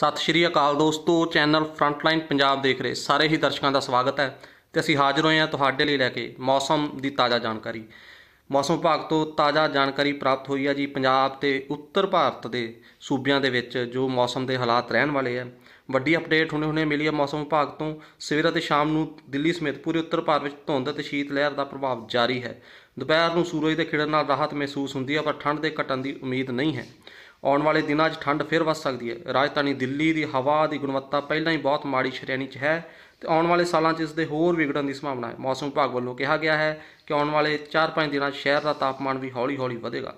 ਸਤਿ ਸ਼੍ਰੀ ਅਕਾਲ ਦੋਸਤੋ channel frontline Punjab ਦੇਖ ਰਹੇ ਸਾਰੇ ਹੀ ਦਰਸ਼ਕਾਂ ਦਾ ਸਵਾਗਤ ਹੈ ਤੇ ਅਸੀਂ ਹਾਜ਼ਰ ਹੋਏ ਹਾਂ ਤੁਹਾਡੇ ਲਈ ਲੈ ਕੇ ਮੌਸਮ ਦੀ ਤਾਜ਼ਾ ਜਾਣਕਾਰੀ ਮੌਸਮ ਵਿਭਾਗ ਤੋਂ ਤਾਜ਼ਾ ਜਾਣਕਾਰੀ ਪ੍ਰਾਪਤ ਹੋਈ ਹੈ ਜੀ ਪੰਜਾਬ ਤੇ ਉੱਤਰ ਭਾਰਤ ਦੇ ਸੂਬਿਆਂ ਦੇ ਵਿੱਚ ਜੋ ਮੌਸਮ ਦੇ ਹਾਲਾਤ ਰਹਿਣ ਵਾਲੇ ਆ ਵੱਡੀ ਅਪਡੇਟ ਹੁਣੇ ਹੁਣੇ ਮਿਲੀ ਹੈ ਮੌਸਮ ਵਿਭਾਗ ਤੋਂ ਸਵੇਰ ਅਤੇ ਸ਼ਾਮ ਨੂੰ ਦਿੱਲੀ ਸਮੇਤ ਪੂਰੇ ਉੱਤਰ ਭਾਰਤ ਵਿੱਚ ਧੁੰਦ ਅਤੇ ਸ਼ੀਤ ਲਹਿਰ ਦਾ ਪ੍ਰਭਾਵ ਜਾਰੀ ਹੈ ਦੁਪਹਿਰ ਨੂੰ ਸੂਰਜ ਦੇ ਖਿੜਨ ਨਾਲ ਰਾਹਤ ਮਹਿਸੂਸ ਹੁੰਦੀ ਹੈ ਪਰ ਠੰਡ ਦੇ ਘਟਣ ਦੀ ਉਮੀਦ ਨਹੀਂ ਹੈ ਆਉਣ ਵਾਲੇ ਦਿਨਾਂ 'ਚ ਠੰਡ ਫਿਰ ਵੱਧ ਸਕਦੀ ਹੈ ਰਾਜਧਾਨੀ ਦਿੱਲੀ ਦੀ ਹਵਾ ਦੀ ਗੁਣਵੱਤਾ ਪਹਿਲਾਂ ਹੀ ਬਹੁਤ ਮਾੜੀ ਸ਼੍ਰੇਣੀ 'ਚ ਹੈ ਤੇ ਆਉਣ ਵਾਲੇ ਸਾਲਾਂ 'ਚ ਇਸ ਦੇ ਹੋਰ ਵਿਗੜਨ ਦੀ ਸੰਭਾਵਨਾ ਹੈ ਮੌਸਮ ਵਿਭਾਗ ਵੱਲੋਂ ਕਿਹਾ ਗਿਆ ਹੈ ਕਿ ਆਉਣ ਵਾਲੇ 4-5 ਦਿਨਾਂ 'ਚ ਸ਼ਹਿਰ ਦਾ ਤਾਪਮਾਨ ਵੀ ਹੌਲੀ-ਹੌਲੀ ਵਧੇਗਾ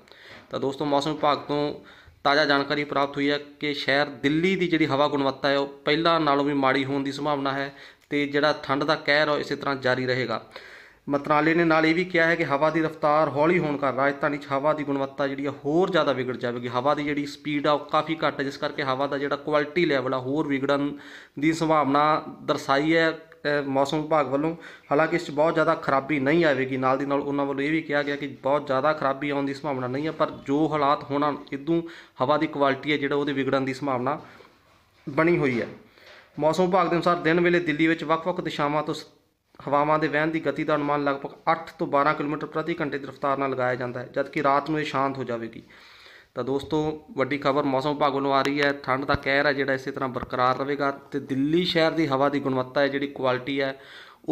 ਤਾਂ ਦੋਸਤੋ ਮੌਸਮ ਵਿਭਾਗ ਤੋਂ ਤਾਜ਼ਾ ਜਾਣਕਾਰੀ ਪ੍ਰਾਪਤ ਹੋਈ ਹੈ ਕਿ ਸ਼ਹਿਰ ਦਿੱਲੀ ਦੀ ਜਿਹੜੀ ਹਵਾ ਗੁਣਵੱਤਾ ਹੈ ਉਹ ਪਹਿਲਾਂ ਨਾਲੋਂ ਵੀ ਮਾੜੀ ਹੋਣ ਦੀ ਸੰਭਾਵਨਾ ਹੈ ਤੇ ਜਿਹੜਾ ਠੰਡ ਦਾ ਕਹਿਰ ਹੈ ਇਸੇ ਤਰ੍ਹਾਂ ਜਾਰੀ ਰਹੇਗਾ ਮੰਤਰਾਲੇ ਨੇ ਨਾਲ ਇਹ ਵੀ ਕਿਹਾ ਹੈ ਕਿ ਹਵਾ ਦੀ ਰਫ਼ਤਾਰ ਹੌਲੀ ਹੋਣ ਕਾਰਨ ਰਾਜਧਾਨੀ 'ਚ ਹਵਾ ਦੀ ਗੁਣਵੱਤਾ ਜਿਹੜੀ ਹੋਰ ਜ਼ਿਆਦਾ ਵਿਗੜ ਜਾਵੇਗੀ ਹਵਾ ਦੀ ਜਿਹੜੀ ਸਪੀਡ ਆ ਉਹ ਕਾਫੀ ਘੱਟ ਹੈ ਜਿਸ ਕਰਕੇ ਹਵਾ ਦਾ ਜਿਹੜਾ ਕੁਆਲਿਟੀ ਲੈਵਲ ਆ ਹੋਰ ਵਿਗੜਨ ਦੀ ਸੰਭਾਵਨਾ ਦਰਸਾਈ ਹੈ ਮੌਸਮ ਵਿਭਾਗ ਵੱਲੋਂ ਹਾਲਾਂਕਿ ਇਸ 'ਚ ਬਹੁਤ ਜ਼ਿਆਦਾ ਖਰਾਬੀ ਨਹੀਂ ਆਵੇਗੀ ਨਾਲ ਦੀ ਨਾਲ ਉਹਨਾਂ ਵੱਲੋਂ ਇਹ ਵੀ ਕਿਹਾ ਗਿਆ ਕਿ ਬਹੁਤ ਜ਼ਿਆਦਾ ਖਰਾਬੀ ਆਉਣ ਦੀ ਸੰਭਾਵਨਾ ਨਹੀਂ ਹੈ ਪਰ ਜੋ ਹਾਲਾਤ ਹੋਣਾ ਇਦੋਂ ਹਵਾ ਦੀ ਕੁਆਲਿਟੀ ਹੈ ਜਿਹੜਾ ਉਹਦੇ ਵਿਗੜਨ ਦੀ ਸੰਭਾਵਨਾ ਬਣੀ ਹੋਈ ਹੈ ਮੌਸਮ ਵਿਭਾਗ ਦੇ ਅਨੁਸਾਰ ਦਿਨ ਵੇਲੇ ਦਿੱਲੀ ਵਿੱਚ ਵੱਖ-ਵੱਖ ਦਿਸ਼ਾਵਾਂ ਤੋਂ ਹਵਾਵਾਂ ਦੇ ਵਹਿਣ ਦੀ ਗਤੀ ਦਾ ਅਨੁਮਾਨ ਲਗਭਗ 8 ਤੋਂ 12 ਕਿਲੋਮੀਟਰ ਪ੍ਰਤੀ ਘੰਟੇ ਦੀ ਰਫ਼ਤਾਰ ਨਾਲ ਲਗਾਇਆ ਜਾਂਦਾ ਹੈ ਜਦਕਿ ਰਾਤ ਨੂੰ ਇਹ ਸ਼ਾਂਤ ਹੋ ਜਾਵੇਗੀ ਤਾਂ ਦੋਸਤੋ ਵੱਡੀ ਖਬਰ ਮੌਸਮ ਵਿਭਾਗ ਵੱਲੋਂ ਆ ਰਹੀ ਹੈ ਠੰਡ ਦਾ ਕਹਿਰ ਹੈ ਜਿਹੜਾ ਇਸੇ ਤਰ੍ਹਾਂ ਬਰਕਰਾਰ ਰਹੇਗਾ ਤੇ ਦਿੱਲੀ ਸ਼ਹਿਰ ਦੀ ਹਵਾ ਦੀ ਗੁਣਵੱਤਾ ਹੈ ਜਿਹੜੀ ਕੁਆਲਿਟੀ ਹੈ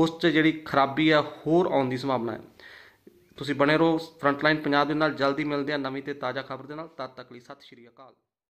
ਉਸ 'ਚ ਜਿਹੜੀ ਖਰਾਬੀ ਹੈ ਹੋਰ ਆਉਣ ਦੀ ਸੰਭਾਵਨਾ ਹੈ ਤੁਸੀਂ ਬਣੇ ਰਹੋ ਫਰੰਟਲਾਈਨ ਪੰਜਾਬ ਦੇ ਨਾਲ ਜਲਦੀ ਮਿਲਦੇ ਆ ਨਵੀਂ ਤੇ ਤਾਜ਼ਾ ਖਬਰ ਦੇ ਨਾਲ ਤਦ ਤੱਕ ਲਈ ਸਤਿ ਸ਼੍ਰੀ ਅਕਾਲ